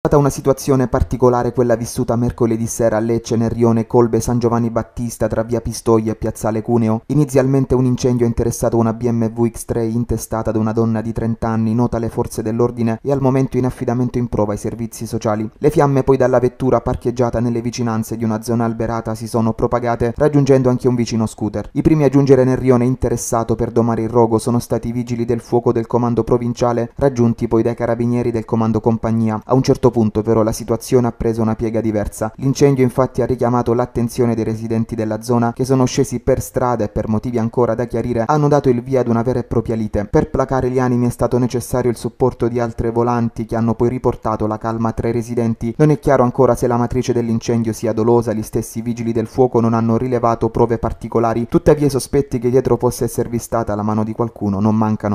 È stata una situazione particolare quella vissuta mercoledì sera a Lecce nel rione Colbe San Giovanni Battista tra via Pistoia e piazzale Cuneo. Inizialmente un incendio ha interessato una BMW X3 intestata da una donna di 30 anni nota alle forze dell'ordine e al momento in affidamento in prova ai servizi sociali. Le fiamme poi dalla vettura parcheggiata nelle vicinanze di una zona alberata si sono propagate raggiungendo anche un vicino scooter. I primi a giungere nel rione interessato per domare il rogo sono stati i vigili del fuoco del comando provinciale raggiunti poi dai carabinieri del comando compagnia. A un certo certo punto però la situazione ha preso una piega diversa. L'incendio infatti ha richiamato l'attenzione dei residenti della zona che sono scesi per strada e per motivi ancora da chiarire hanno dato il via ad una vera e propria lite. Per placare gli animi è stato necessario il supporto di altre volanti che hanno poi riportato la calma tra i residenti. Non è chiaro ancora se la matrice dell'incendio sia dolosa, gli stessi vigili del fuoco non hanno rilevato prove particolari, tuttavia i sospetti che dietro possa esservi stata la mano di qualcuno non mancano.